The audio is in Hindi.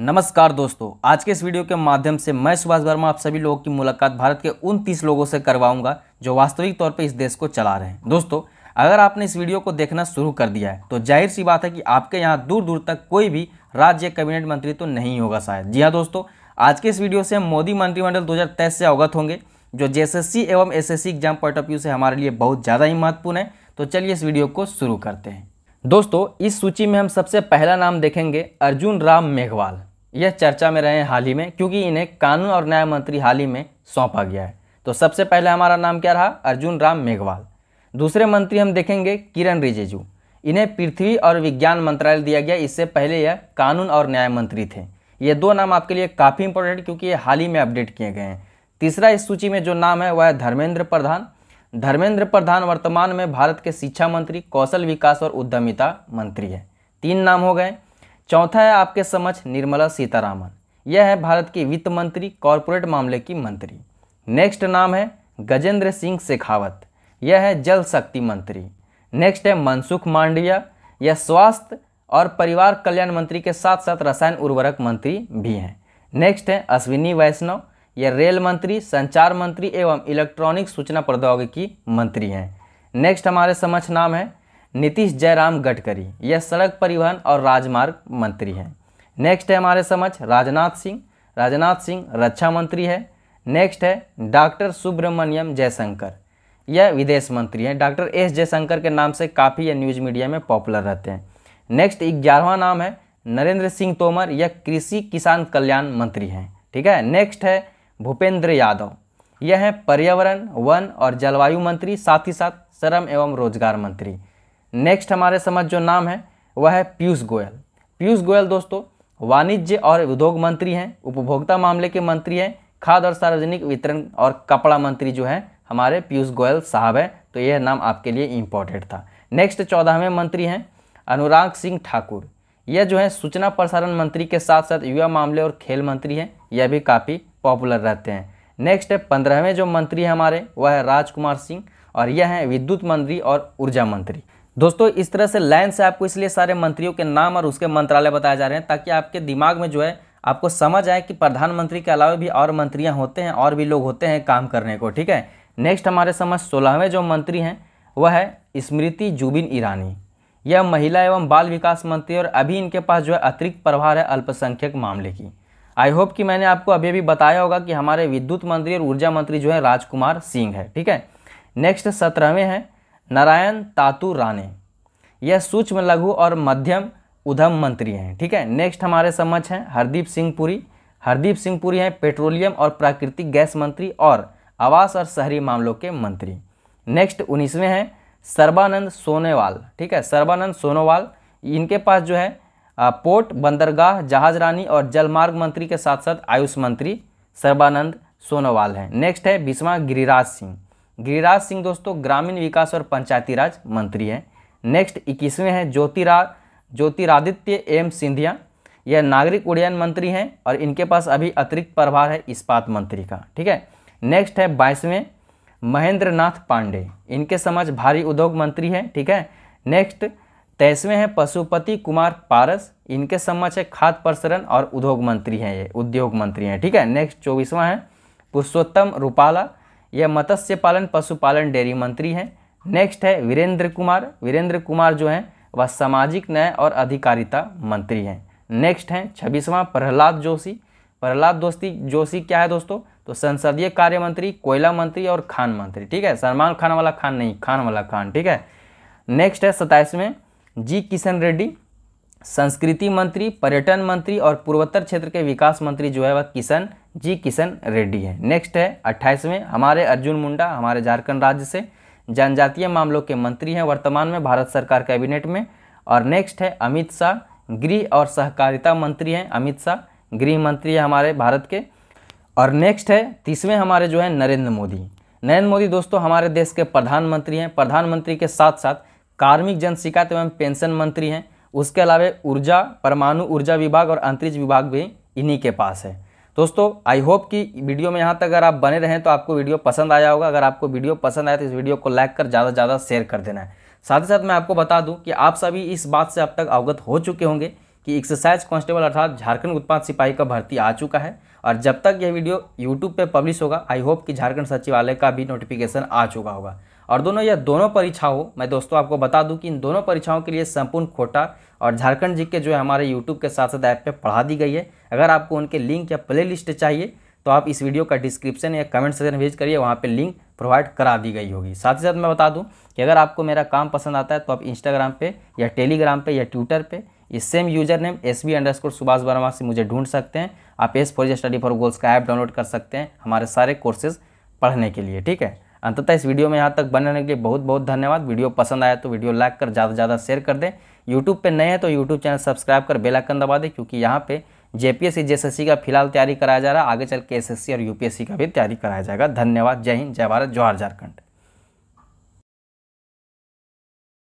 नमस्कार दोस्तों आज के इस वीडियो के माध्यम से मैं सुभाष वर्मा आप सभी लोगों की मुलाकात भारत के उन तीस लोगों से करवाऊंगा जो वास्तविक तौर पर इस देश को चला रहे हैं दोस्तों अगर आपने इस वीडियो को देखना शुरू कर दिया है तो जाहिर सी बात है कि आपके यहाँ दूर दूर तक कोई भी राज्य कैबिनेट मंत्री तो नहीं होगा शायद जी हाँ दोस्तों आज के इस वीडियो से मोदी मंत्रिमंडल दो से अवगत होंगे जो जे एवं S exam point of view से हमारे लिए बहुत ज़्यादा ही महत्वपूर्ण है तो चलिए इस वीडियो को शुरू करते हैं दोस्तों इस सूची में हम सबसे पहला नाम देखेंगे अर्जुन राम मेघवाल यह चर्चा में रहे हाल ही में क्योंकि इन्हें कानून और न्याय मंत्री हाल ही में सौंपा गया है तो सबसे पहले हमारा नाम क्या रहा अर्जुन राम मेघवाल दूसरे मंत्री हम देखेंगे किरण रिजिजू इन्हें पृथ्वी और विज्ञान मंत्रालय दिया गया इससे पहले यह कानून और न्याय मंत्री थे ये दो नाम आपके लिए काफ़ी इंपॉर्टेंट क्योंकि ये हाल ही में अपडेट किए गए हैं तीसरा इस सूची में जो नाम है वह है धर्मेंद्र प्रधान धर्मेंद्र प्रधान वर्तमान में भारत के शिक्षा मंत्री कौशल विकास और उद्यमिता मंत्री है तीन नाम हो गए चौथा है आपके समझ निर्मला सीतारामन यह है भारत की वित्त मंत्री कॉरपोरेट मामले की मंत्री नेक्स्ट नाम है गजेंद्र सिंह शेखावत यह है जल शक्ति मंत्री नेक्स्ट है मनसुख मांडिया यह स्वास्थ्य और परिवार कल्याण मंत्री के साथ साथ रसायन उर्वरक मंत्री भी हैं नेक्स्ट है अश्विनी वैष्णव यह रेल मंत्री संचार मंत्री एवं इलेक्ट्रॉनिक सूचना प्रौद्योगिकी मंत्री हैं नेक्स्ट हमारे समक्ष नाम है नीतीश जयराम गडकरी यह सड़क परिवहन और राजमार्ग मंत्री हैं नेक्स्ट है हमारे समझ राजनाथ सिंह राजनाथ सिंह रक्षा मंत्री है नेक्स्ट है डॉक्टर सुब्रमण्यम जयशंकर यह विदेश मंत्री हैं डॉक्टर एस जयशंकर के नाम से काफ़ी यह न्यूज़ मीडिया में पॉपुलर रहते हैं नेक्स्ट ग्यारहवा नाम है नरेंद्र सिंह तोमर यह कृषि किसान कल्याण मंत्री हैं ठीक है नेक्स्ट है भूपेंद्र यादव यह हैं पर्यावरण वन और जलवायु मंत्री साथ ही साथ श्रम एवं रोजगार मंत्री नेक्स्ट हमारे समझ जो नाम है वह है पीयूष गोयल पीयूष गोयल दोस्तों वाणिज्य और उद्योग मंत्री हैं उपभोक्ता मामले के मंत्री हैं खाद और सार्वजनिक वितरण और कपड़ा मंत्री जो है हमारे पीयूष गोयल साहब हैं तो यह नाम आपके लिए इम्पोर्टेंट था नेक्स्ट चौदहवें मंत्री हैं अनुराग सिंह ठाकुर यह जो है सूचना प्रसारण मंत्री के साथ साथ युवा मामले और खेल मंत्री हैं यह भी काफ़ी पॉपुलर रहते हैं नेक्स्ट है पंद्रहवें जो मंत्री हैं हमारे वह है राजकुमार सिंह और यह हैं विद्युत मंत्री और ऊर्जा मंत्री दोस्तों इस तरह से लाइन से आपको इसलिए सारे मंत्रियों के नाम और उसके मंत्रालय बताए जा रहे हैं ताकि आपके दिमाग में जो है आपको समझ आए कि प्रधानमंत्री के अलावा भी और मंत्रियाँ होते हैं और भी लोग होते हैं काम करने को ठीक है नेक्स्ट हमारे समझ सोलहवें जो मंत्री हैं वह है स्मृति जुबिन ईरानी यह महिला एवं बाल विकास मंत्री और अभी इनके पास जो है अतिरिक्त प्रभार है अल्पसंख्यक मामले की आई होप कि मैंने आपको अभी अभी बताया होगा कि हमारे विद्युत मंत्री और ऊर्जा मंत्री जो है राजकुमार सिंह है ठीक है नेक्स्ट सत्रहवें हैं नारायण तातु राणे यह सूक्ष्म लघु और मध्यम उधम मंत्री हैं ठीक है नेक्स्ट हमारे समझ हैं हरदीप सिंह पुरी हरदीप सिंह पुरी हैं पेट्रोलियम और प्राकृतिक गैस मंत्री और आवास और शहरी मामलों के मंत्री नेक्स्ट उन्नीसवें हैं सर्बानंद सोनेवाल ठीक है सर्बानंद सोनोवाल इनके पास जो है पोर्ट बंदरगाह जहाज रानी और जलमार्ग मंत्री के साथ साथ आयुष मंत्री सर्बानंद सोनोवाल हैं नेक्स्ट है बीसवा गिरिराज सिंह गिरिराज सिंह दोस्तों ग्रामीण विकास और पंचायती राज मंत्री हैं नेक्स्ट इक्कीसवें हैं ज्योतिरा ज्योतिरादित्य एम सिंधिया यह नागरिक उड्डयन मंत्री हैं और इनके पास अभी अतिरिक्त प्रभार है इस्पात मंत्री का ठीक है नेक्स्ट है बाईसवें महेंद्र नाथ पांडे इनके समझ भारी उद्योग मंत्री हैं ठीक है नेक्स्ट तेईसवें हैं पशुपति कुमार पारस इनके समझ है खाद्य प्रसरण और उद्योग मंत्री हैं ये उद्योग मंत्री हैं ठीक है नेक्स्ट चौबीसवां है पुरुषोत्तम रूपाला यह मत्स्य पालन पशुपालन डेयरी मंत्री हैं नेक्स्ट है वीरेंद्र कुमार वीरेंद्र कुमार जो हैं वह सामाजिक न्याय और अधिकारिता मंत्री हैं नेक्स्ट हैं छब्बीसवां प्रहलाद जोशी प्रहलाद दोस्ती जोशी क्या है दोस्तों तो संसदीय कार्य मंत्री कोयला मंत्री और खान मंत्री ठीक है सलमान खान वाला खान नहीं खान वाला खान ठीक है नेक्स्ट है सताइसवें जी किशन रेड्डी संस्कृति मंत्री पर्यटन मंत्री और पूर्वोत्तर क्षेत्र के विकास मंत्री जो है वह किशन जी किशन रेड्डी है नेक्स्ट है अट्ठाईसवें हमारे अर्जुन मुंडा हमारे झारखंड राज्य से जनजातीय मामलों के मंत्री हैं वर्तमान में भारत सरकार कैबिनेट में और नेक्स्ट है अमित शाह गृह और सहकारिता मंत्री हैं अमित शाह गृह मंत्री है हमारे भारत के और नेक्स्ट है तीसवें हमारे जो है नरेंद्र मोदी नरेंद्र मोदी दोस्तों हमारे देश के प्रधानमंत्री हैं प्रधानमंत्री के साथ साथ कार्मिक जन शिकायत एवं पेंशन मंत्री हैं उसके अलावा ऊर्जा परमाणु ऊर्जा विभाग और अंतरिक्ष विभाग भी इन्हीं के पास है दोस्तों आई होप कि वीडियो में यहाँ तक अगर आप बने रहें तो आपको वीडियो पसंद आया होगा अगर आपको वीडियो पसंद आया तो इस वीडियो को लाइक कर ज़्यादा से ज़्यादा शेयर कर देना है साथ ही साथ मैं आपको बता दूं कि आप सभी इस बात से अब तक अवगत हो चुके होंगे कि एक्सरसाइज कांस्टेबल अर्थात झारखंड उत्पाद सिपाही का भर्ती आ चुका है और जब तक यह वीडियो यूट्यूब पर पब्लिश होगा आई होप कि झारखंड सचिवालय का भी नोटिफिकेशन आ चुका होगा और दोनों यह दोनों परीक्षाओं मैं दोस्तों आपको बता दूं कि इन दोनों परीक्षाओं के लिए संपूर्ण खोटा और झारखंड जी के जो है हमारे यूट्यूब के साथ साथ ऐप पर पढ़ा दी गई है अगर आपको उनके लिंक या प्ले लिस्ट चाहिए तो आप इस वीडियो का डिस्क्रिप्शन या कमेंट सेक्शन भेज करिए वहाँ पर लिंक प्रोवाइड करा दी गई होगी साथ ही साथ मैं बता दूँ कि अगर आपको मेरा काम पसंद आता है तो आप इंस्टाग्राम पर या टेलीग्राम पे या ट्विटर पर इस same user name S B under score Subhash Verma से मुझे ढूंढ सकते हैं आप S for study for goals का ऐप डाउनलोड कर सकते हैं हमारे सारे कोर्सेज पढ़ने के लिए ठीक है अंततः इस वीडियो में यहाँ तक बने रहने के लिए बहुत बहुत धन्यवाद वीडियो पसंद आया तो वीडियो लाइक कर ज़्यादा से ज़्यादा शेयर कर दें यूट्यूब पर नए हैं तो यूट्यूब चैनल सब्सक्राइब कर बेलाइकन दबा दें क्योंकि यहाँ पर जेपीएससी सी का फिलहाल तैयारी कराया जा रहा है आगे चल के सी और सी का भी तैयारी कराया जाएगा धन्यवाद जय हिंद जय भारत जवाहर झारखंड